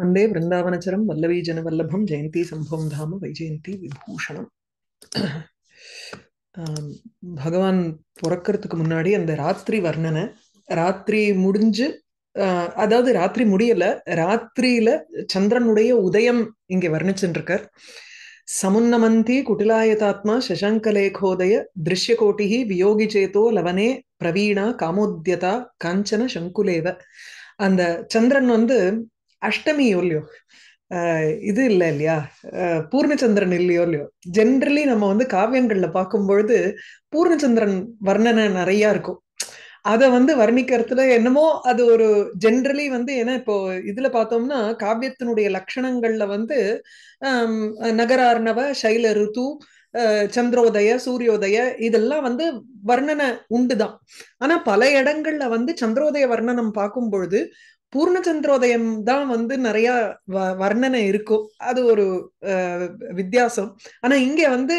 வந்தே பிருந்தாவனச்சரம் வல்லவி ஜனவல்லபம் ஜெயந்தி சம்பவம் தாம வைஜெயந்தி விபூஷணம் பகவான் பிறக்கிறதுக்கு முன்னாடி அந்த ராத்திரி வர்ணனை ராத்திரி முடிஞ்சு அதாவது ராத்திரி முடியல ராத்திரியில சந்திரனுடைய உதயம் இங்க வர்ணிச்சுருக்கார் சமுன்னமந்தி குட்டிலாயதாத்மா சசங்கலேகோதய திருஷ்ய திருஷ்யகோட்டி வியோகி சேதோ லவனே பிரவீணா காமோத்யதா காஞ்சன சங்குலேவ அந்த சந்திரன் வந்து அஷ்டமி இல்லையோ இது இல்லை இல்லையா பூர்ணச்சந்திரன் இல்லையோ இல்லையோ ஜென்ரலி நம்ம வந்து காவியங்கள்ல பார்க்கும்பொழுது பூர்ணச்சந்திரன் வர்ணனை நிறையா இருக்கும் அதை வந்து வர்ணிக்கிறதுல என்னமோ அது ஒரு ஜென்ரலி வந்து ஏன்னா இப்போ இதுல பார்த்தோம்னா காவியத்தினுடைய லட்சணங்கள்ல வந்து நகரார்ணவ சைல ருத்து சந்திரோதய சூரியோதய இதெல்லாம் வந்து வர்ணனை உண்டுதான் ஆனா பல இடங்கள்ல வந்து சந்திரோதய வர்ணனம் பார்க்கும் பொழுது பூர்ணச்சந்திரோதயம் தான் வந்து நிறைய வர்ணனை இருக்கும் அது ஒரு வித்தியாசம் ஆனா இங்க வந்து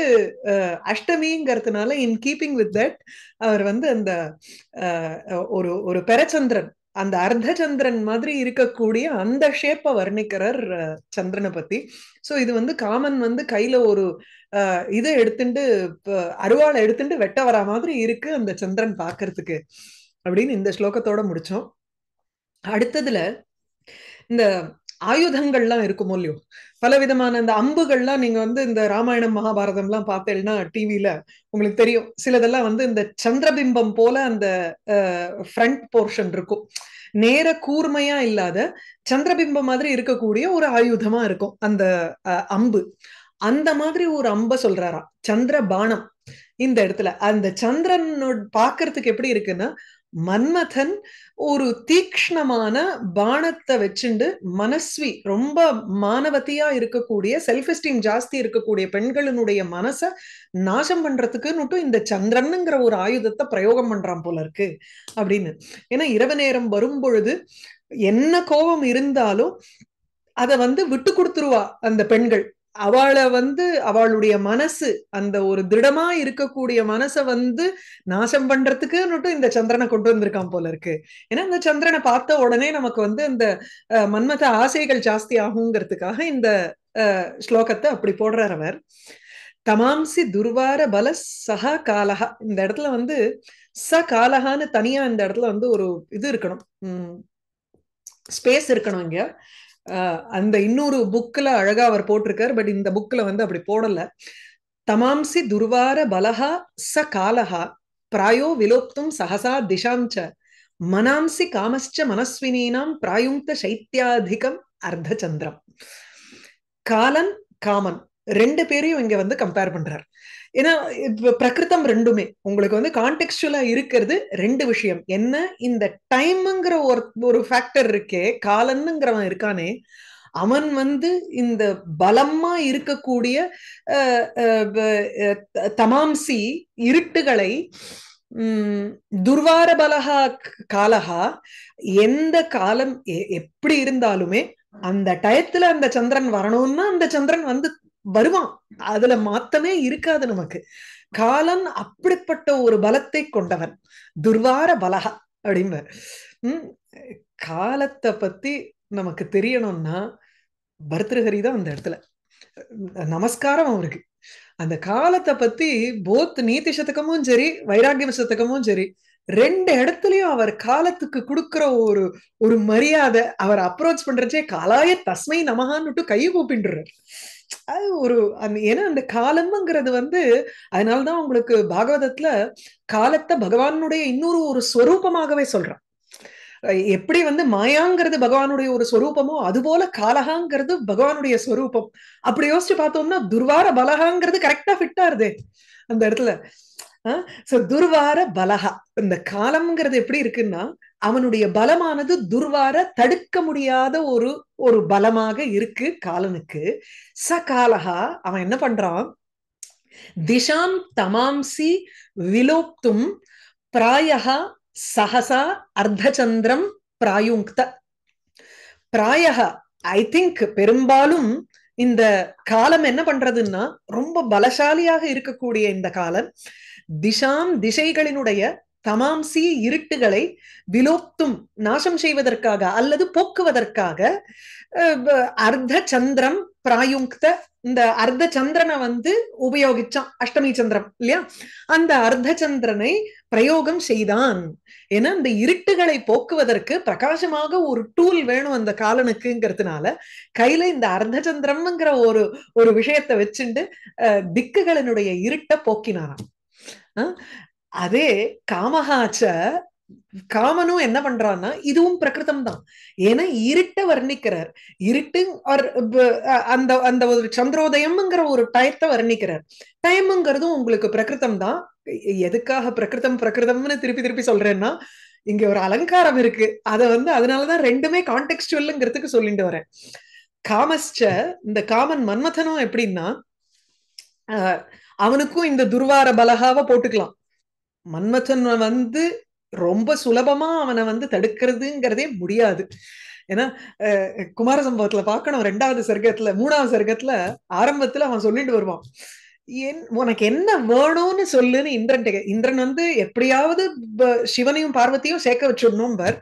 அஷ்டமிங்கிறதுனால இன் கீப்பிங் வித் தட் அவர் வந்து அந்த ஒரு ஒரு பெரச்சந்திரன் அந்த அர்த்தச்சந்திரன் மாதிரி இருக்கக்கூடிய அந்த ஷேப்ப வர்ணிக்கிறார் சந்திரனை பத்தி சோ இது வந்து காமன் வந்து கையில ஒரு அஹ் இதை எடுத்துட்டு அருவாளை எடுத்துட்டு வெட்ட வரா மாதிரி இருக்கு அந்த சந்திரன் பாக்குறதுக்கு அப்படின்னு இந்த ஸ்லோகத்தோட முடிச்சோம் அடுத்ததுல இந்த ஆயுதங்கள்லாம் இருக்குமோ இல்லையோ பல விதமான இந்த அம்புகள்லாம் நீங்க வந்து இந்த ராமாயணம் மகாபாரதம் எல்லாம் பார்த்தேன்னா டிவியில உங்களுக்கு தெரியும் சிலதெல்லாம் வந்து இந்த சந்திரபிம்பம் போல அந்த ஃப்ரண்ட் போர்ஷன் இருக்கும் நேர கூர்மையா இல்லாத சந்திரபிம்பம் மாதிரி இருக்கக்கூடிய ஒரு ஆயுதமா இருக்கும் அந்த அம்பு அந்த மாதிரி ஒரு அம்ப சொல்றாரா சந்திர பானம் இந்த இடத்துல அந்த சந்திரனோட பாக்குறதுக்கு எப்படி இருக்குன்னா மன்மதன் ஒரு தீக்ஷ்ணமான பானத்தை வச்சுண்டு மனஸ்வி ரொம்ப மானவத்தியா இருக்கக்கூடிய செல்ஃப் எஸ்டீம் ஜாஸ்தி இருக்கக்கூடிய பெண்களினுடைய மனசை நாசம் மட்டும் இந்த சந்திரனுங்கிற ஒரு ஆயுதத்தை பிரயோகம் பண்றான் போல இருக்கு அப்படின்னு ஏன்னா இரவு நேரம் வரும் பொழுது என்ன கோபம் இருந்தாலும் அதை வந்து விட்டு கொடுத்துருவா அந்த பெண்கள் அவளை வந்து அவளுடைய மனசு அந்த ஒரு திருடமா இருக்கக்கூடிய மனச வந்து நாசம் பண்றதுக்குன்னுட்டு இந்த சந்திரனை கொண்டு வந்திருக்கான் போல இருக்கு ஏன்னா இந்த சந்திரனை பார்த்த உடனே நமக்கு வந்து இந்த மன்மத ஆசைகள் ஜாஸ்தி ஆகுங்கிறதுக்காக இந்த ஸ்லோகத்தை அப்படி போடுறார் அவர் தமாம்சி துர்வார பல சக காலஹா இந்த இடத்துல வந்து ச காலகான்னு தனியா இந்த இடத்துல வந்து ஒரு இது இருக்கணும் ஸ்பேஸ் இருக்கணும் இங்க அந்த இன்னொரு புக்கில் அழகா அவர் போட்டிருக்கார் பட் இந்த புக்கில் வந்து அப்படி போடல தமாம்சி துர்வார பலஹா ச காலஹா பிராயோ விலோப்தும் சஹசா திஷாஞ்ச மனாம்சி காமச்ச மனஸ்வினீனாம் பிராயுங்க சைத்தியாதிகம் அர்த்தச்சந்திரம் காலன் காமன் ரெண்டு பேரையும் இங்க வந்து கம்பேர் பண்றார் ஏன்னா பிரகிருத்தம் ரெண்டுமே உங்களுக்கு வந்து கான்டெக்சுவலா இருக்கிறது ரெண்டு விஷயம் என்ன இந்த டைம்ங்கிற ஒரு ஒரு ஃபேக்டர் இருக்கே காலன்னுங்கிறவன் இருக்கானே அவன் வந்து இந்த பலமா இருக்கக்கூடிய தமாம்சி இருட்டுகளை துர்வார பலகா காலகா எந்த காலம் எப்படி இருந்தாலுமே அந்த டயத்துல அந்த சந்திரன் வரணும்னா அந்த சந்திரன் வந்து வருவான் அதுல மாத்தமே இருக்காது நமக்கு காலன் அப்படிப்பட்ட ஒரு பலத்தை கொண்டவன் துர்வார பலகா அப்படிங்க உம் காலத்தை பத்தி நமக்கு தெரியணும்னா பர்தகரி தான் அந்த இடத்துல நமஸ்காரம் அவருக்கு அந்த காலத்தை பத்தி போத் நீதி சதகமும் சரி வைராகியம் சதகமும் சரி ரெண்டு இடத்துலயும் அவர் காலத்துக்கு கொடுக்கிற ஒரு ஒரு மரியாதை அவர் அப்ரோச் பண்றச்சே காலாய தஸ்மை நமகான்னுட்டு கையை கூப்பின்றார் அது ஒரு ஏன்னா அந்த காலம்ங்கிறது வந்து அதனாலதான் உங்களுக்கு பாகவதத்துல காலத்தை பகவானுடைய இன்னொரு ஒரு ஸ்வரூபமாகவே சொல்றான் எப்படி வந்து மாயாங்கிறது பகவானுடைய ஒரு ஸ்வரூபமோ போல காலகாங்கிறது பகவானுடைய ஸ்வரூபம் அப்படி யோசிச்சு பார்த்தோம்னா துர்வார பலகாங்கிறது கரெக்டா ஃபிட்டா இருது அந்த இடத்துல சோ துர்வார பலகா இந்த காலம்ங்கிறது எப்படி இருக்குன்னா அவனுடைய பலமானது துர்வார தடுக்க முடியாத ஒரு ஒரு பலமாக இருக்கு காலனுக்கு ச காலகா அவன் என்ன பண்றான் திஷாம் தமாம்சி விலோப்தும் பிராயகா சஹசா அர்த்தச்சந்திரம் பிராயுங்க்த பிராயகா ஐ திங்க் பெரும்பாலும் இந்த காலம் என்ன பண்றதுன்னா ரொம்ப பலசாலியாக இருக்கக்கூடிய இந்த காலம் திசாம் திசைகளினுடைய தமாம்சி இருட்டுகளை விலோப்தும் நாசம் செய்வதற்காக அல்லது போக்குவதற்காக அர்த்த சந்திரம் பிராயுங்க்த இந்த அர்த்த சந்திரனை வந்து உபயோகிச்சான் அஷ்டமி சந்திரம் இல்லையா அந்த அர்த்த சந்திரனை பிரயோகம் செய்தான் ஏன்னா இந்த இருட்டுகளை போக்குவதற்கு பிரகாசமாக ஒரு டூல் வேணும் அந்த காலனுக்குங்கிறதுனால கையில இந்த அர்த்த சந்திரம்ங்கிற ஒரு ஒரு விஷயத்தை வச்சுட்டு திக்குகளினுடைய இருட்டை போக்கினாராம் அதே காமஹாச்ச காமனும் என்ன பண்றான்னா இதுவும் பிரகிருதம் தான் ஏன்னா இருட்டை வர்ணிக்கிறார் இருட்டு அந்த அந்த ஒரு சந்திரோதயம்ங்கிற ஒரு டயத்தை வர்ணிக்கிறார் டைம்ங்கிறதும் உங்களுக்கு பிரகிருதம் தான் எதுக்காக பிரகிருதம் பிரகிருதம்னு திருப்பி திருப்பி சொல்றேன்னா இங்க ஒரு அலங்காரம் இருக்கு அதை வந்து அதனாலதான் ரெண்டுமே கான்டெக்ஸ்டுவல்ங்கிறதுக்கு சொல்லிட்டு வரேன் காமஸ்ட இந்த காமன் மன்மதனும் எப்படின்னா அவனுக்கும் இந்த துர்வார பலகாவ போட்டுக்கலாம் மன்மதன் வந்து ரொம்ப சுலபமா அவனை வந்து தடுக்கிறதுங்கிறதே முடியாது ஏன்னா குமார சம்பவத்துல பாக்கணும் ரெண்டாவது சர்க்கத்துல மூணாவது சர்க்கத்துல ஆரம்பத்துல அவன் சொல்லிட்டு வருவான் என் உனக்கு என்ன வேணும்னு சொல்லுன்னு இந்திரன் இந்திரன் வந்து எப்படியாவது சிவனையும் பார்வத்தையும் சேர்க்க வச்சிடணும் பர்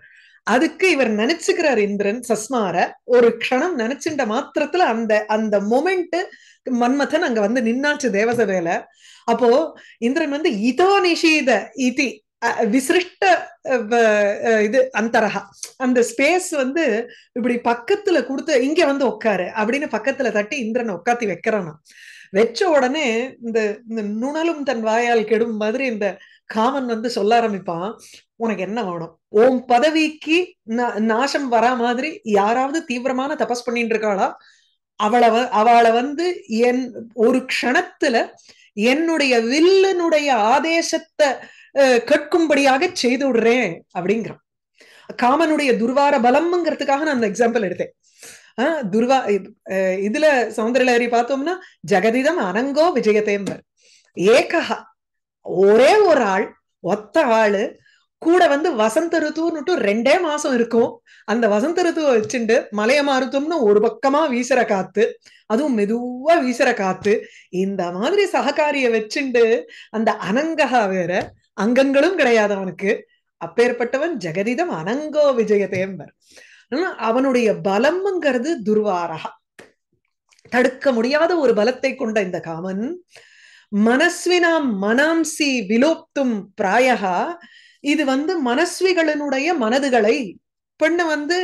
அதுக்கு இவர் நினைச்சுக்கிறார் இந்திரன் சஸ்மார ஒரு க்ஷணம் நினைச்சுட்ட மாத்திரத்துல அந்த அந்த மொமெண்ட் மன்மதன் அங்க வந்து நின்னாச்சு தேவசபையில அப்போ இந்திரன் வந்து இதோ நிஷீத இதி விசிருஷ்ட இது அந்தரகா அந்த ஸ்பேஸ் வந்து இப்படி பக்கத்துல கொடுத்து இங்க வந்து உட்காரு அப்படின்னு பக்கத்துல தட்டி இந்திரனை உட்காத்தி வைக்கிறானா வச்ச உடனே இந்த இந்த நுணலும் தன் வாயால் கெடும் மாதிரி இந்த காமன் வந்து சொல்ல ஆரம்பிப்பான் உனக்கு என்ன வேணும் ஓம் பதவிக்கு நாசம் வரா மாதிரி யாராவது தீவிரமான தபஸ் பண்ணிட்டு இருக்காளா அவளை அவளை வந்து என் ஒரு க்ஷணத்துல என்னுடைய வில்லனுடைய ஆதேசத்தை கேட்கும்படியாக செய்து விடுறேன் அப்படிங்கிறான் காமனுடைய துர்வார பலம்ங்கிறதுக்காக நான் அந்த எக்ஸாம்பிள் எடுத்தேன் துர்வா இதுல சவுந்தரலஹரி பார்த்தோம்னா ஜெகதிதம் அனங்கோ விஜயதேம்பர் ஏகா ஒரே ஒரு ஆள் ஒத்த ஆளு கூட வந்து வசந்த ருத்துன்னுட்டு ரெண்டே மாசம் இருக்கும் அந்த வசந்த ருத்துவை வச்சுட்டு மலைய மருத்துவம்னு ஒரு பக்கமா வீசுற காத்து அதுவும் மெதுவா வீசுற காத்து இந்த மாதிரி சககாரிய வச்சுண்டு அந்த அனங்ககா வேற அங்கங்களும் கிடையாது அவனுக்கு அப்பேற்பட்டவன் ஜெகதீதம் அனங்கோ விஜயதேம்பர் அவனுடைய பலம்ங்கிறது துர்வாரகா தடுக்க முடியாத ஒரு பலத்தை கொண்ட இந்த காமன் மனஸ்வினாம் மனாம்சி விலோப்தும் பிராயகா இது வந்து மனஸ்விகளினுடைய மனதுகளை பெண்ணு வந்து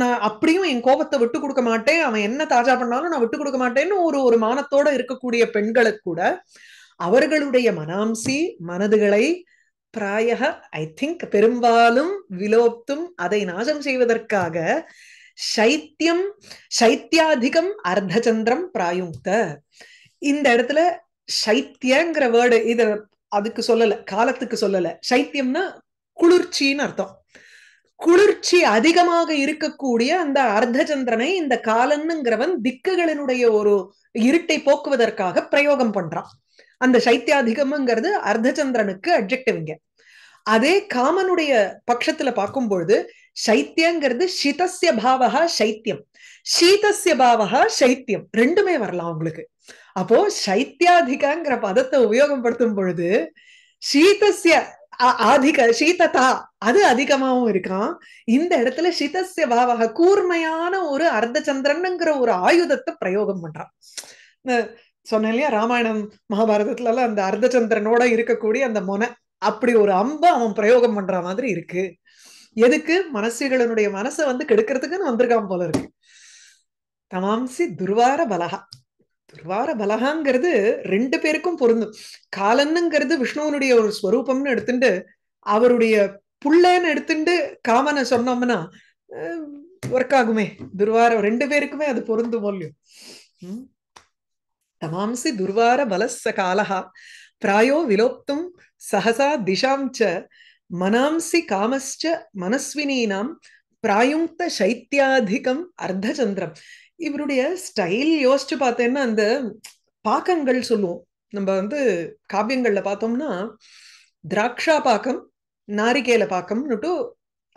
நான் அப்படியும் என் கோபத்தை விட்டு கொடுக்க மாட்டேன் அவன் என்ன தாஜா பண்ணாலும் நான் விட்டு கொடுக்க மாட்டேன்னு ஒரு ஒரு மானத்தோட இருக்கக்கூடிய பெண்களுக்கு கூட அவர்களுடைய மனாம்சி மனதுகளை பிராய ஐ திங்க் பெரும்பாலும் விலோப்தும் அதை நாசம் செய்வதற்காக சைத்தியம் சைத்தியாதிகம் அர்த்தச்சந்திரம் பிராயுக்த இந்த இடத்துல சைத்தியங்கிற வேர்டு இத அதுக்கு சொல்லல காலத்துக்கு சொல்லல சைத்தியம்னா குளிர்ச்சின்னு அர்த்தம் குளிர்ச்சி அதிகமாக இருக்கக்கூடிய அந்த அர்த்தச்சந்திரனை இந்த காலன்னுங்கிறவன் திக்குகளினுடைய ஒரு இருட்டை போக்குவதற்காக பிரயோகம் பண்றான் அந்த சைத்தியாதிகம்ங்கிறது அர்த்தச்சந்திரனுக்கு அப்ஜெக்டிவ்ங்க அதே காமனுடைய பட்சத்துல பார்க்கும் பொழுது சைத்தியங்கிறது சிதசிய பாவகா சைத்தியம் சீதசிய பாவகா சைத்தியம் ரெண்டுமே வரலாம் அவங்களுக்கு அப்போ சைத்தியாதிகாங்கிற பதத்தை உபயோகப்படுத்தும் பொழுது சீதசிய ஆதிக சீததா அது அதிகமாகவும் இருக்கான் இந்த இடத்துல சீதசிய பாவக கூர்மையான ஒரு அர்த்த சந்திரன்ங்கிற ஒரு ஆயுதத்தை பிரயோகம் பண்றான் சொன்னேன் இல்லையா ராமாயணம் மகாபாரதத்துல எல்லாம் அந்த அர்த்த சந்திரனோட இருக்கக்கூடிய அந்த மொனை அப்படி ஒரு அம்ப அவன் பிரயோகம் பண்ற மாதிரி இருக்கு எதுக்கு மனசுகளினுடைய மனசை வந்து கெடுக்கிறதுக்குன்னு வந்திருக்கான் போல இருக்கு தமாம்சி துர்வார பலகா துர்வார பலகாங்கிறது ரெண்டு பேருக்கும் பொருந்தும் காலன்னுங்கிறது விஷ்ணுவனுடைய ஒரு ஸ்வரூபம்னு எடுத்துட்டு அவருடைய புள்ளன்னு எடுத்துட்டு காமனை சொன்னோம்னா ஒர்க் ஆகுமே துர்வாரம் ரெண்டு பேருக்குமே அது பொருந்தும் இல்லையும் தமாம்சி துர்வார பலச காலஹா பிராயோ விலோப்தும் சஹசா திஷாம் ச மனாம்சி காமஸ்ச மனஸ்வினீனாம் பிராயுங்க சைத்தியாதிகம் அர்த்தச்சந்திரம் இவருடைய ஸ்டைல் யோசிச்சு பார்த்தேன்னா அந்த பாக்கங்கள் சொல்லுவோம் நம்ம வந்து காவியங்கள்ல பார்த்தோம்னா திராட்சா பாக்கம் நாரிகேல பாக்கம்னுட்டு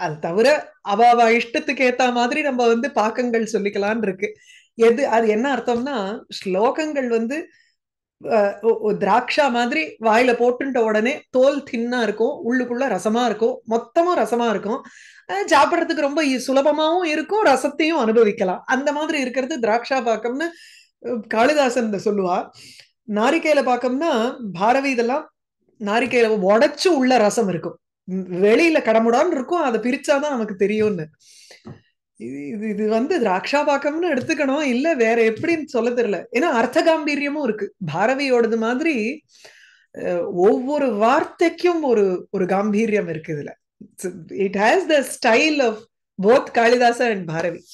அது தவிர அவ அவ இஷ்டத்துக்கு ஏத்த மாதிரி நம்ம வந்து பாக்கங்கள் சொல்லிக்கலான் இருக்கு எது அது என்ன அர்த்தம்னா ஸ்லோகங்கள் வந்து திராட்சா மாதிரி வாயில போட்டுட்ட உடனே தோல் தின்னா இருக்கும் உள்ளுக்குள்ள ரசமா இருக்கும் மொத்தமும் ரசமா இருக்கும் சாப்பிடறதுக்கு ரொம்ப சுலபமாவும் இருக்கும் ரசத்தையும் அனுபவிக்கலாம் அந்த மாதிரி இருக்கிறது திராட்சா பாக்கம்னு காளிதாசன் சொல்லுவா நாரிக்கையில பாக்கம்னா பாரதி இதெல்லாம் நாரிக்கையில உடைச்சு உள்ள ரசம் இருக்கும் வெளியில கடமுடான்னு இருக்கும் அதை பிரிச்சாதான் நமக்கு தெரியும்னு இது இது வந்து திராட்சா பாக்கம்னு எடுத்துக்கணும் இல்ல வேற எப்படின்னு சொல்ல தெரியல ஏன்னா அர்த்த காம்பீரியமும் இருக்கு பாரவியோடது மாதிரி ஒவ்வொரு வார்த்தைக்கும் ஒரு ஒரு காம்பீரியம் இருக்கு இதுல it has the style of both Kalidasan and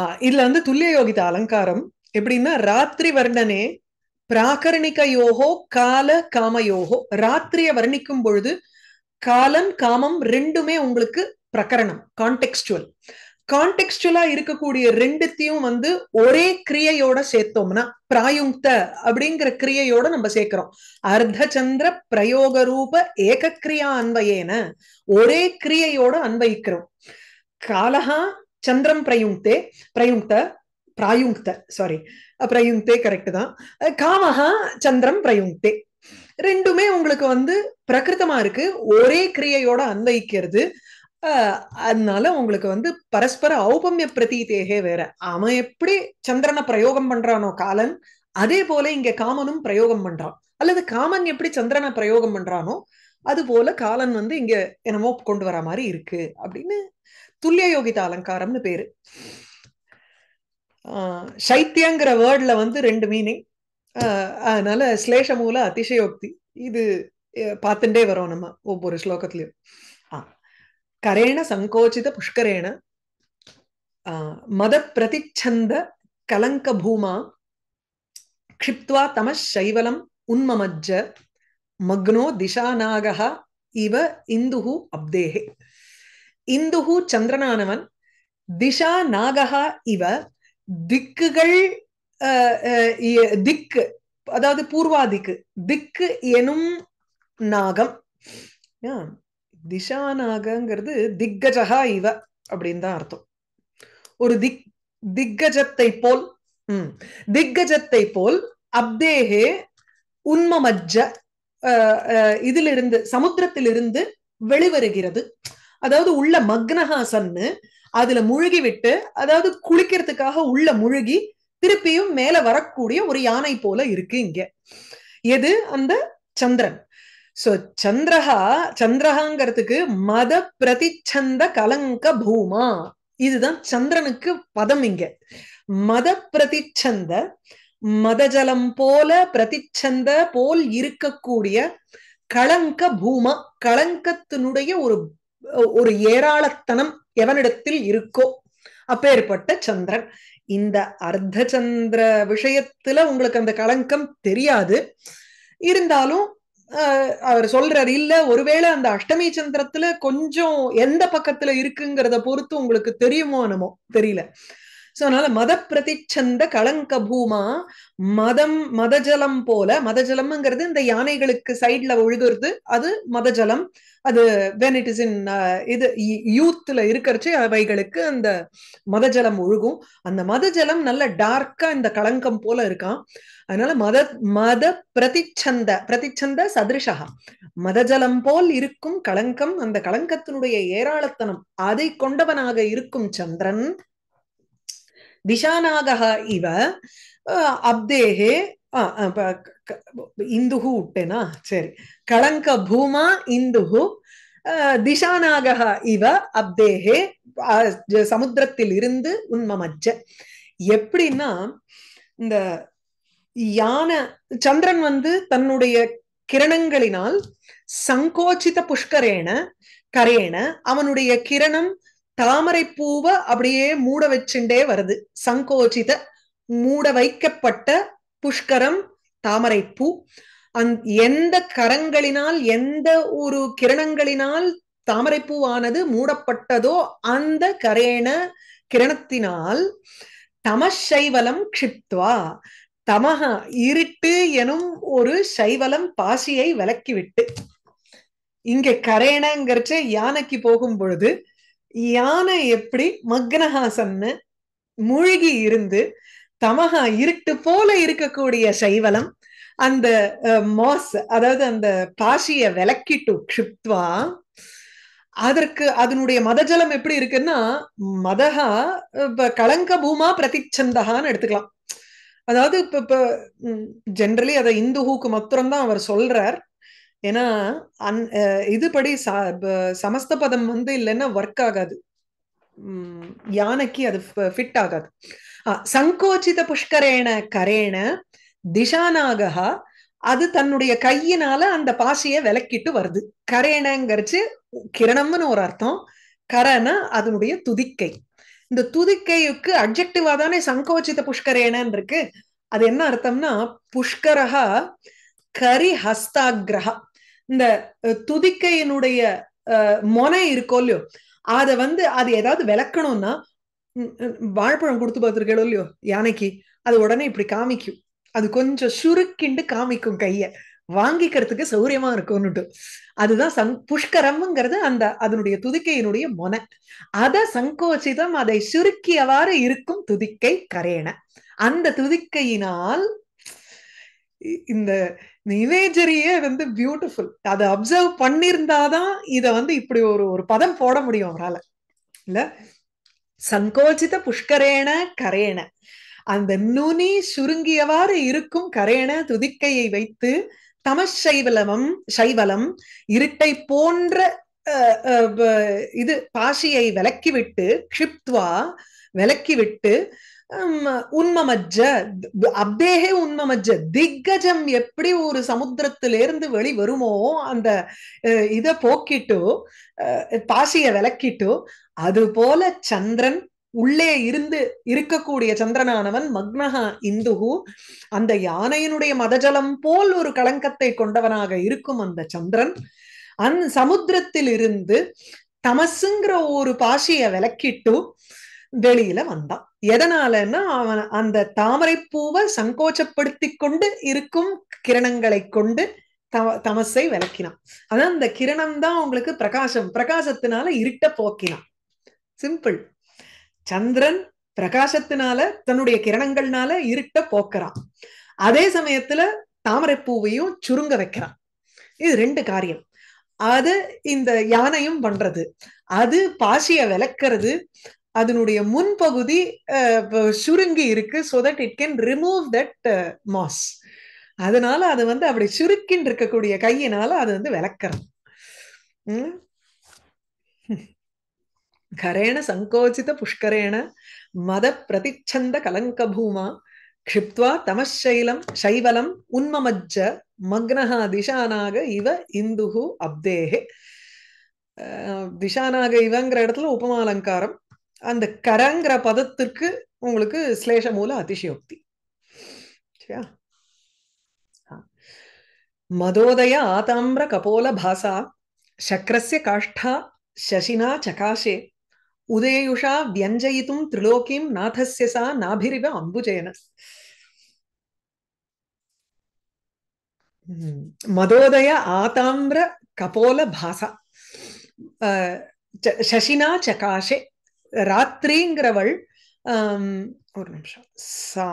ah இதுல வந்து துல்லிய யோகித அலங்காரம் எப்படின்னா ராத்திரி வர்ணனே யோகோ கால காமயோகோ ராத்திரிய வர்ணிக்கும் பொழுது காலம் காமம் ரெண்டுமே உங்களுக்கு பிரகரணம் கான்டெக்சுவல் கான்டெக்சுவலா இருக்கக்கூடிய ரெண்டுத்தையும் வந்து ஒரே கிரியையோட சேர்த்தோம்னா பிராயுங்க்த அப்படிங்கிற கிரியையோட நம்ம சேர்க்கிறோம் அர்த்த சந்திர பிரயோக ரூப கிரியா அன்பையேன ஒரே கிரியையோட அன்வயிக்கிறோம் காலஹா சந்திரம் பிரயுங்க்தே பிரயுங்க்த பிராயுங்க்த சாரி பிரயுங்தே கரெக்ட் தான் காமஹா சந்திரம் பிரயுங்தே ரெண்டுமே உங்களுக்கு வந்து பிரகிருத்தமா இருக்கு ஒரே கிரியையோட அந்தயிக்கிறது அதனால உங்களுக்கு வந்து பரஸ்பர ஔபமிய பிரதீதேகே வேற அவன் எப்படி சந்திரனை பிரயோகம் பண்றானோ காலன் அதே போல இங்க காமனும் பிரயோகம் பண்றான் அல்லது காமன் எப்படி சந்திரனை பிரயோகம் பண்றானோ அது போல காலன் வந்து இங்க என்னமோ கொண்டு வர மாதிரி இருக்கு அப்படின்னு துல்லிய யோகித அலங்காரம்னு பேரு சைத்தியங்கிற வேர்ட்ல வந்து ரெண்டு மீனிங் அதனால ஸ்லேஷ மூல அதிசயோக்தி இது பார்த்துட்டே வரோம் நம்ம ஒவ்வொரு ஸ்லோகத்திலையும் கரேண சங்கோச்சித புஷ்கரேண மத பிரதிச்சந்த கலங்க பூமா க்ஷிப்துவா தமசைவலம் உன்மமஜ்ஜ மக்னோ திசாநாகா இவ இந்துஹு அப்தேஹே இந்துஹு சந்திரனானவன் திசா நாகா இவ திக்குகள் திக்கு அதாவது பூர்வாதிக்கு திக்கு எனும் நாகம் திசா நாகங்கிறது திக்கஜகா இவ அப்படின்னு தான் அர்த்தம் ஒரு திக் திக்கஜத்தை போல் உம் திக்கஜத்தை போல் அப்தேகே உண்மமஜ்ஜ இதிலிருந்து சமுத்திரத்திலிருந்து வெளிவருகிறது அதாவது உள்ள மக்னஹாசன்னு அதுல முழுகி விட்டு அதாவது குளிக்கிறதுக்காக உள்ள முழுகி திருப்பியும் மேல வரக்கூடிய ஒரு யானை போல இருக்கு இங்க எது அந்த சந்திரன் சோ சந்திரஹா சந்திரஹாங்கிறதுக்கு மத பிரதிச்சந்த கலங்க பூமா இதுதான் சந்திரனுக்கு பதம் இங்க மத பிரதிச்சந்த மதஜலம் போல பிரதிச்சந்த போல் இருக்கக்கூடிய கலங்க பூமா கலங்கத்தினுடைய ஒரு ஒரு ஏராளத்தனம் எவனிடத்தில் இருக்கோ அப்பேற்பட்ட சந்திரன் இந்த அர்த்த சந்திர விஷயத்துல உங்களுக்கு அந்த களங்கம் தெரியாது இருந்தாலும் அவர் சொல்றாரு இல்ல ஒருவேளை அந்த அஷ்டமி சந்திரத்துல கொஞ்சம் எந்த பக்கத்துல இருக்குங்கிறத பொறுத்து உங்களுக்கு தெரியுமோ என்னமோ தெரியல சோ அதனால மத பிரதிச்சந்த கலங்க பூமா மதம் மதஜலம் போல மதஜலம்ங்கிறது இந்த யானைகளுக்கு சைட்ல ஒழுகுறது அது மதஜலம் அது வென் இட் இஸ் இன் இது யூத்ல இருக்கிறச்சு அவைகளுக்கு அந்த மதஜலம் ஒழுகும் அந்த மதஜலம் நல்ல டார்க்கா இந்த களங்கம் போல இருக்கான் அதனால மத மத பிரதிச்சந்த பிரதிச்சந்த சதிருஷா மதஜலம் போல் இருக்கும் களங்கம் அந்த களங்கத்தினுடைய ஏராளத்தனம் அதை கொண்டவனாக இருக்கும் சந்திரன் திசாநாகः இவ அப்தேகே இந்துஹு உட்டேனா சரி களங்க பூமா இந்துஹு திசாநாகः இவ அப்தேகே சமுத்திரத்தில் இருந்து உண்மமஜ்ஜ எப்படின்னா இந்த யானை சந்திரன் வந்து தன்னுடைய கிரணங்களினால் சங்கோச்சித புஷ்கரேன கரேன அவனுடைய கிரணம் தாமரை பூவை அப்படியே மூட வச்சுட்டே வருது சங்கோச்சித மூட வைக்கப்பட்ட புஷ்கரம் தாமரை பூ அந் எந்த கரங்களினால் எந்த ஒரு கிரணங்களினால் தாமரைப்பூவானது மூடப்பட்டதோ அந்த கரேண கிரணத்தினால் தமசைவலம் க்ஷிப்துவா தமக இருட்டு எனும் ஒரு சைவலம் பாசியை விலக்கிவிட்டு இங்க கரேணங்கிறச்ச யானைக்கு போகும் பொழுது யானை எப்படி மக்னஹாசன்னு மூழ்கி இருந்து தமகா இருட்டு போல இருக்கக்கூடிய சைவலம் அந்த மாஸ் அதாவது அந்த பாஷிய விளக்கிட்டு க்ஷிப்துவா அதற்கு அதனுடைய மதஜலம் எப்படி இருக்குன்னா மதகா இப்ப கலங்க பூமா பிரதிச்சந்தகான்னு எடுத்துக்கலாம் அதாவது இப்ப இப்ப ஜென்ரலி அதை இந்துஹுக்கு மாத்திரம்தான் அவர் சொல்றார் ஏன்னா அந் இதுபடி சமஸ்த பதம் வந்து இல்லைன்னா ஒர்க் ஆகாது யானைக்கு அது ஃபிட் ஆகாது சங்கோச்சித புஷ்கரேன கரேன திசானாகா அது தன்னுடைய கையினால அந்த பாசிய விளக்கிட்டு வருது கரேனங்கிறச்சு கிரணம்னு ஒரு அர்த்தம் கரனா அதனுடைய துதிக்கை இந்த துதிக்கைக்கு அப்ஜெக்டிவா தானே சங்கோச்சித புஷ்கரேனன்னு இருக்கு அது என்ன அர்த்தம்னா புஷ்கரஹா கரி ஹஸ்தாகிரஹா இந்த துதிக்கையினுடைய மொனை இருக்கோ இல்லையோ அதை வந்து அது ஏதாவது விளக்கணும்னா வாழ்ப்பழம் கொடுத்து பார்த்துருக்கோ இல்லையோ யானைக்கு அது உடனே இப்படி காமிக்கும் அது கொஞ்சம் சுருக்கிண்டு காமிக்கும் கைய வாங்கிக்கிறதுக்கு சௌரியமா இருக்கும்னுட்டு அதுதான் சங் புஷ்கரம்ங்கிறது அந்த அதனுடைய துதிக்கையினுடைய மொனை அதை சங்கோச்சிதம் அதை சுருக்கியவாறு இருக்கும் துதிக்கை கரேன அந்த துதிக்கையினால் இந்த இந்த இமேஜரியே வந்து பியூட்டிஃபுல் அதை அப்சர்வ் பண்ணியிருந்தாதான் இதை வந்து இப்படி ஒரு ஒரு பதம் போட முடியும் அவரால இல்ல சங்கோச்சித புஷ்கரேன கரேன அந்த நுனி சுருங்கியவாறு இருக்கும் கரேன துதிக்கையை வைத்து தமசைவலமம் சைவலம் இருட்டை போன்ற இது பாஷியை விலக்கிவிட்டு க்ஷிப்துவா விலக்கிவிட்டு உண்மமஜ்ஜ அப்பேகே உண்மமஜ்ஜ திக்கஜம் எப்படி ஒரு சமுத்திரத்திலிருந்து வெளி வருமோ அந்த இத போக்கிட்டு பாசிய விளக்கிட்டு அது போல சந்திரன் உள்ளே இருந்து இருக்கக்கூடிய சந்திரனானவன் மக்னஹா இந்துகு அந்த யானையினுடைய மதஜலம் போல் ஒரு களங்கத்தை கொண்டவனாக இருக்கும் அந்த சந்திரன் அந் சமுத்திரத்தில் இருந்து தமசுங்கிற ஒரு பாசிய விளக்கிட்டு வெளியில வந்தான் எதனாலன்னா அவன் அந்த தாமரை பூவை சங்கோச்சப்படுத்தி கொண்டு இருக்கும் கிரணங்களை கொண்டு தமசை விளக்கினான் அதான் அந்த கிரணம் தான் உங்களுக்கு பிரகாசம் பிரகாசத்தினால இருட்ட போக்கினான் சிம்பிள் சந்திரன் பிரகாசத்தினால தன்னுடைய கிரணங்கள்னால இருட்ட போக்குறான் அதே சமயத்துல தாமரை பூவையும் சுருங்க வைக்கிறான் இது ரெண்டு காரியம் அது இந்த யானையும் பண்றது அது பாசிய விளக்குறது அதனுடைய முன்பகுதி சுருங்கி இருக்கு so that it can remove that mass அதனால அது வந்து அப்படி சுருக்கின் இருக்கக்கூடிய கையினால அது வந்து விளக்கறது கரேண சங்கோச்சித புஷ்கரேண மத பிரதிச்சந்த கலங்கபூமா பூமா தமசைலம் சைவலம் உன்மமஜ்ஜ மக்னஹா திசானாக இவ இந்துகு அப்தேகே திசானாக இவங்கிற இடத்துல உபமாலங்காரம் அந்த கரங்கிற பதத்திற்கு உங்களுக்கு ஸ்லேஷ மூல அதிசயோக்தி சரியா மதோதய ஆதாம்பிர கபோல பாசா சக்கரஸ்ய காஷ்டா சசினா சகாஷே உதயுஷா வியஞ்சயித்தும் திரிலோக்கிம் நாதஸ்ய நாபிரிவ அம்புஜயன மதோதய ஆதாம்பிர கபோல பாசா சசினா சகாஷே ராத்திரிங்கிறவள் ஒரு நிமிஷம் சா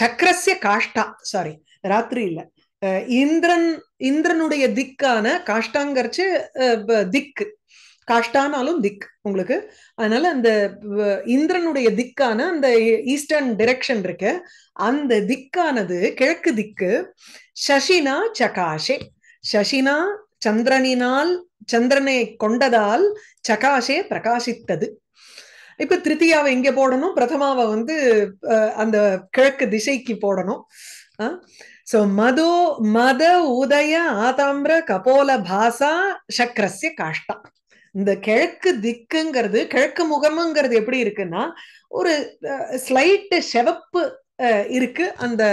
சக்கரஸ்ய காஷ்டா சாரி ராத்திரி இல்ல இந்திரன் இந்திரனுடைய திக்கான காஷ்டாங்கரிச்சு திக்கு காஷ்டானாலும் திக் உங்களுக்கு அதனால அந்த இந்திரனுடைய திக்கான அந்த ஈஸ்டர்ன் டிரெக்ஷன் இருக்கு அந்த திக்கானது கிழக்கு திக்கு சசினா சகாஷே சசினா சந்திரனினால் சந்திரனை கொண்டதால் சகாஷே பிரகாசித்தது இப்ப திருத்தியாவை எங்க போடணும் பிரதமாவை வந்து அந்த கிழக்கு திசைக்கு போடணும் சோ மதோ மத உதய ஆதாம்பர கபோல பாசா சக்கரஸ்ய காஷ்டா இந்த கிழக்கு திக்குங்கிறது கிழக்கு முகமுங்கிறது எப்படி இருக்குன்னா ஒரு ஸ்லைட்டு செவப்பு இருக்கு அந்த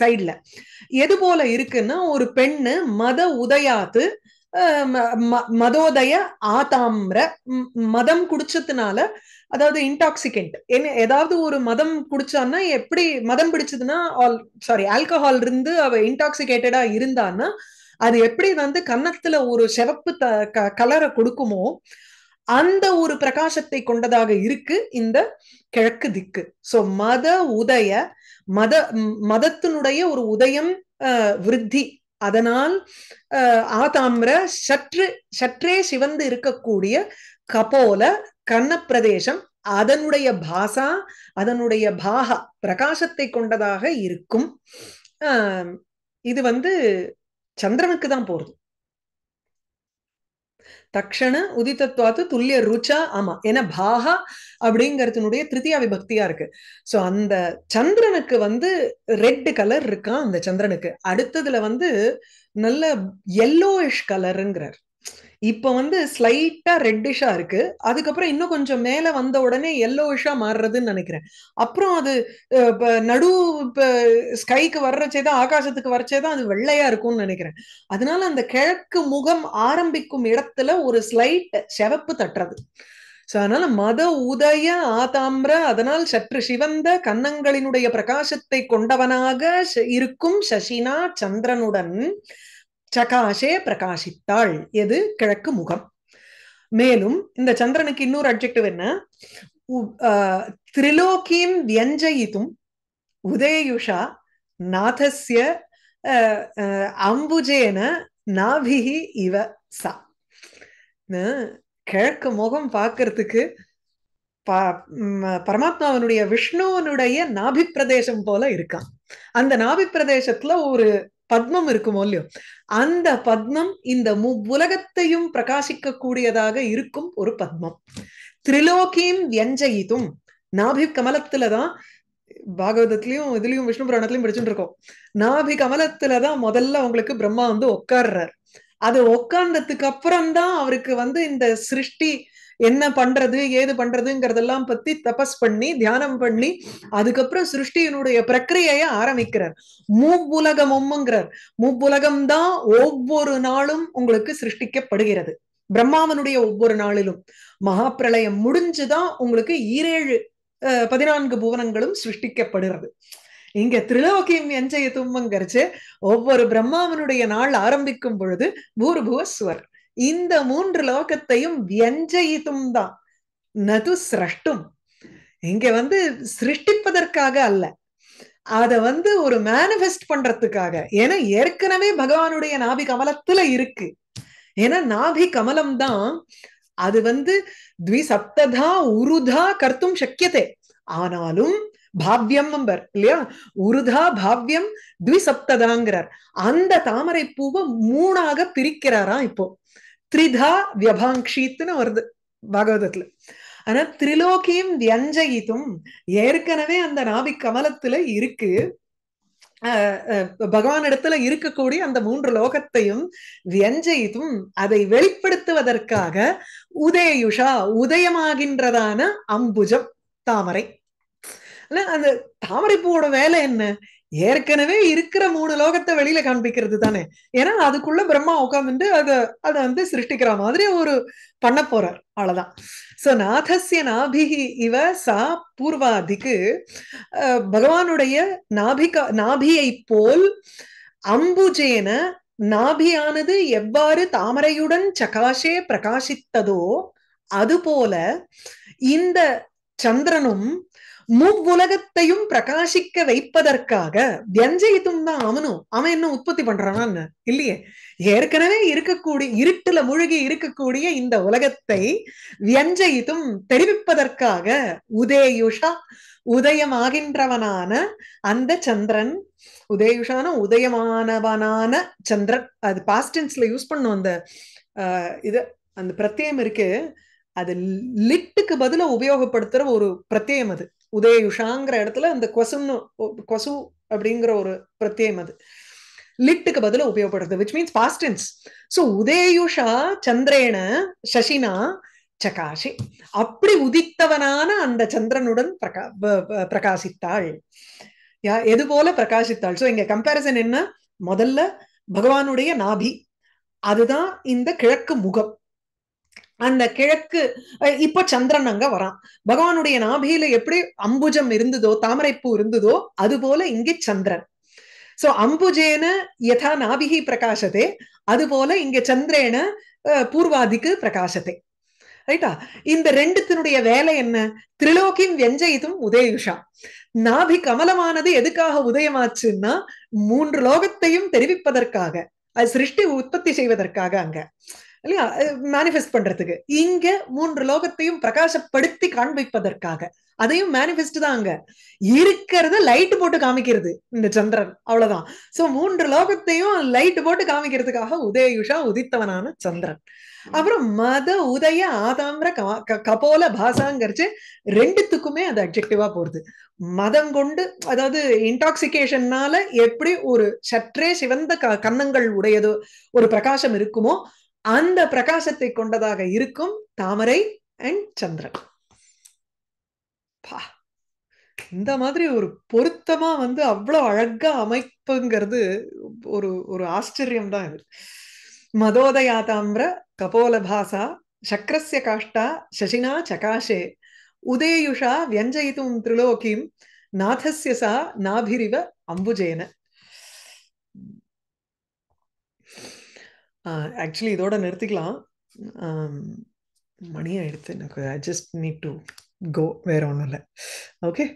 சைட்ல எது போல இருக்குன்னா ஒரு பெண்ணு மத உதயாத்து மதோதய ஆதாம்ர மதம் குடிச்சதுனால அதாவது இன்டாக்சிகண்ட் என்ன ஏதாவது ஒரு மதம் குடிச்சான்னா எப்படி மதம் பிடிச்சதுன்னா ஆல் சாரி ஆல்கஹால் இருந்து அவ இன்டாக்சிகேட்டடா இருந்தான்னா அது எப்படி வந்து கன்னத்துல ஒரு சிவப்பு த கலரை கொடுக்குமோ அந்த ஒரு பிரகாசத்தை கொண்டதாக இருக்கு இந்த கிழக்கு திக்கு சோ மத உதய மத மதத்தினுடைய ஒரு உதயம் விருத்தி அதனால் ஆதாமிர சற்று சற்றே சிவந்து இருக்கக்கூடிய கபோல கண்ண பிரதேசம் அதனுடைய பாசா அதனுடைய பாகா பிரகாசத்தை கொண்டதாக இருக்கும் இது வந்து சந்திரனுக்கு தான் போறது தக்ஷண உதித்தத்வாத்து துல்லிய ருச்சா ஆமா ஏன்னா பாகா அப்படிங்கறதுனுடைய திருத்தியா விபக்தியா இருக்கு சோ அந்த சந்திரனுக்கு வந்து ரெட் கலர் இருக்கான் அந்த சந்திரனுக்கு அடுத்ததுல வந்து நல்ல எல்லோயிஷ் கலருங்கிறார் இப்ப வந்து ஸ்லைட்டா ரெட்டிஷா இருக்கு அதுக்கப்புறம் இன்னும் கொஞ்சம் மேல வந்த உடனே எல்லோவிஷா மாறுறதுன்னு நினைக்கிறேன் அப்புறம் அது நடு ஸ்கைக்கு வர்றச்சே தான் ஆகாசத்துக்கு வரச்சேதான் அது வெள்ளையா இருக்கும்னு நினைக்கிறேன் அதனால அந்த கிழக்கு முகம் ஆரம்பிக்கும் இடத்துல ஒரு ஸ்லைட் செவப்பு தட்டுறது சோ அதனால மத உதய ஆதாம்ர அதனால் சற்று சிவந்த கன்னங்களினுடைய பிரகாசத்தை கொண்டவனாக இருக்கும் சசினா சந்திரனுடன் சகாஷே பிரகாசித்தாள் எது கிழக்கு முகம் மேலும் இந்த சந்திரனுக்கு இன்னொரு அப்ஜெக்டிவ் என்ன திரிலோக்கியம் வியஞ்சயித்தும் உதயயுஷா நாதஸ்ய அம்புஜேன நாபிஹி இவ சா கிழக்கு முகம் பார்க்கறதுக்கு பரமாத்மாவனுடைய விஷ்ணுவனுடைய நாபி பிரதேசம் போல இருக்கான் அந்த நாபி பிரதேசத்துல ஒரு பத்மம் இருக்குமோ இல்லையோ அந்த பத்மம் இந்த முலகத்தையும் பிரகாசிக்க கூடியதாக இருக்கும் ஒரு பத்மம் திரிலோகியும் வியஞ்சயிதும் நாபி கமலத்துலதான் பாகவதத்திலையும் இதுலயும் விஷ்ணு புராணத்திலயும் படிச்சுட்டு இருக்கோம் நாபி கமலத்துலதான் முதல்ல உங்களுக்கு பிரம்மா வந்து உட்கார்றார் அது உட்கார்ந்ததுக்கு அப்புறம் தான் அவருக்கு வந்து இந்த சிருஷ்டி என்ன பண்றது ஏது பண்றதுங்கிறதெல்லாம் பத்தி தபஸ் பண்ணி தியானம் பண்ணி அதுக்கப்புறம் சிருஷ்டியினுடைய பிரக்கிரியைய ஆரம்பிக்கிறார் மூப்புலகம் ஒம்முங்கிறார் மூப்புலகம் தான் ஒவ்வொரு நாளும் உங்களுக்கு சிருஷ்டிக்கப்படுகிறது பிரம்மாவனுடைய ஒவ்வொரு நாளிலும் மகாப்பிரளயம் முடிஞ்சுதான் உங்களுக்கு ஈரேழு பதினான்கு புவனங்களும் சிருஷ்டிக்கப்படுகிறது இங்க திரிலோகியம் எஞ்சைய தும்மங்கரிச்சு ஒவ்வொரு பிரம்மாவனுடைய நாள் ஆரம்பிக்கும் பொழுது பூர்புவஸ்வர் இந்த மூன்று லோகத்தையும் வியஞ்சயிதும் தான் நது சிரஷ்டும் இங்க வந்து சிருஷ்டிப்பதற்காக அல்ல அத வந்து ஒரு மேனிஃபெஸ்ட் பண்றதுக்காக ஏன்னா ஏற்கனவே பகவானுடைய நாபி கமலத்துல இருக்கு ஏன்னா நாபி கமலம் தான் அது வந்து த்விசப்ததா உருதா கர்த்தும் சக்கியதே ஆனாலும் பாவ்யம் நம்பர் இல்லையா உருதா பாவ்யம் த்விசப்ததாங்கிறார் அந்த தாமரை பூவை மூணாக பிரிக்கிறாராம் இப்போ த்ரிதா வியபாங்ஷித்துன்னு வருது பாகவதத்துல ஆனா திரிலோக்கியும் வியஞ்சகித்தும் ஏற்கனவே அந்த நாபிக் கமலத்துல இருக்கு பகவான் இடத்துல இருக்கக்கூடிய அந்த மூன்று லோகத்தையும் வியஞ்சயித்தும் அதை வெளிப்படுத்துவதற்காக உதயுஷா உதயமாகின்றதான அம்புஜம் தாமரை அந்த தாமரை பூவோட வேலை என்ன ஏற்கனவே இருக்கிற மூணு லோகத்தை வெளியில காண்பிக்கிறது தானே ஏன்னா அதுக்குள்ள பிரம்மா உட்காந்து அதை அத வந்து சிருஷ்டிக்கிற மாதிரி ஒரு பண்ண போறார் அவ்வளவுதான் சோ நாதசிய நாபிகி இவ சா பூர்வாதிக்கு பகவானுடைய நாபிகா நாபியை போல் அம்புஜேன நாபியானது எவ்வாறு தாமரையுடன் சகாஷே பிரகாசித்ததோ அதுபோல இந்த சந்திரனும் மூவுலகத்தையும் பிரகாசிக்க வைப்பதற்காக வியஞ்சயித்தும் தான் அவனும் அவன் என்ன உற்பத்தி பண்றானான்னு இல்லையே ஏற்கனவே இருக்கக்கூடிய இருட்டுல முழுகி இருக்கக்கூடிய இந்த உலகத்தை வியஞ்சயித்தும் தெரிவிப்பதற்காக உதயுஷா உதயமாகின்றவனான அந்த சந்திரன் உதயுஷான உதயமானவனான சந்திரன் அது பாஸ்டென்ஸ்ல யூஸ் பண்ணும் அந்த இது அந்த பிரத்யம் இருக்கு அது லிட்டுக்கு பதில உபயோகப்படுத்துற ஒரு பிரத்யம் அது உதயுஷாங்கிற இடத்துல அந்த கொசுன்னு கொசு அப்படிங்கிற ஒரு பிரத்யம் அது லிட்டுக்கு பதில உபயோகப்படுறது விச் மீன்ஸ் பாஸ்டென்ஸ் ஸோ உதயுஷா சந்திரேன சசினா சகாஷி அப்படி உதித்தவனான அந்த சந்திரனுடன் பிரகா பிரகாசித்தாள் யா எது போல பிரகாசித்தாள் ஸோ இங்க கம்பேரிசன் என்ன முதல்ல பகவானுடைய நாபி அதுதான் இந்த கிழக்கு முகம் அந்த கிழக்கு இப்போ சந்திரன் அங்க வரான் பகவானுடைய நாபியில எப்படி அம்புஜம் இருந்ததோ தாமரைப்பூ இருந்ததோ அது போல இங்கே சந்திரன் சோ அம்புஜேன யதா நாபிகி பிரகாசதே அது போல இங்க சந்திரேன பூர்வாதிக்கு பிரகாசத்தை ரைட்டா இந்த ரெண்டுத்தினுடைய வேலை என்ன திரிலோக்கின் வெஞ்சயிதும் உதயுஷா நாபி கமலமானது எதுக்காக உதயமாச்சுன்னா மூன்று லோகத்தையும் தெரிவிப்பதற்காக அது சிருஷ்டி உற்பத்தி செய்வதற்காக அங்க இல்லையா மேனிஃபெஸ்ட் பண்றதுக்கு இங்க மூன்று லோகத்தையும் பிரகாசப்படுத்தி காண்பிப்பதற்காக அதையும் மேனிஃபெஸ்ட் தான் அங்க இருக்கிறத லைட் போட்டு காமிக்கிறது இந்த சந்திரன் அவ்வளவுதான் சோ மூன்று லோகத்தையும் லைட் போட்டு காமிக்கிறதுக்காக உதயுஷா உதித்தவனான சந்திரன் அப்புறம் மத உதய ஆதாம்பிர கபோல பாசாங்கரிச்சு ரெண்டுத்துக்குமே அது அப்ஜெக்டிவா போறது மதம் கொண்டு அதாவது இன்டாக்சிகேஷன்னால எப்படி ஒரு சற்றே சிவந்த கன்னங்கள் உடையது ஒரு பிரகாசம் இருக்குமோ அந்த பிரகாசத்தை கொண்டதாக இருக்கும் தாமரை அண்ட் சந்திரன் பா இந்த மாதிரி ஒரு பொருத்தமா வந்து அவ்வளவு அழகா அமைப்புங்கிறது ஒரு ஒரு ஆச்சரியம் தான் இது கபோல கபோலபாசா சக்கரஸ்ய காஷ்டா சசினா சகாஷே உதேயுஷா வியஞ்சயித்தும் திரிலோகிம் நாதசியசா சா நாபிரிவ அம்புஜேன ஆக்சுவலி இதோட நிறுத்திக்கலாம் மணி ஆயிடுத்து எனக்கு I just need to go வேற ஒன்றும் இல்லை ஓகே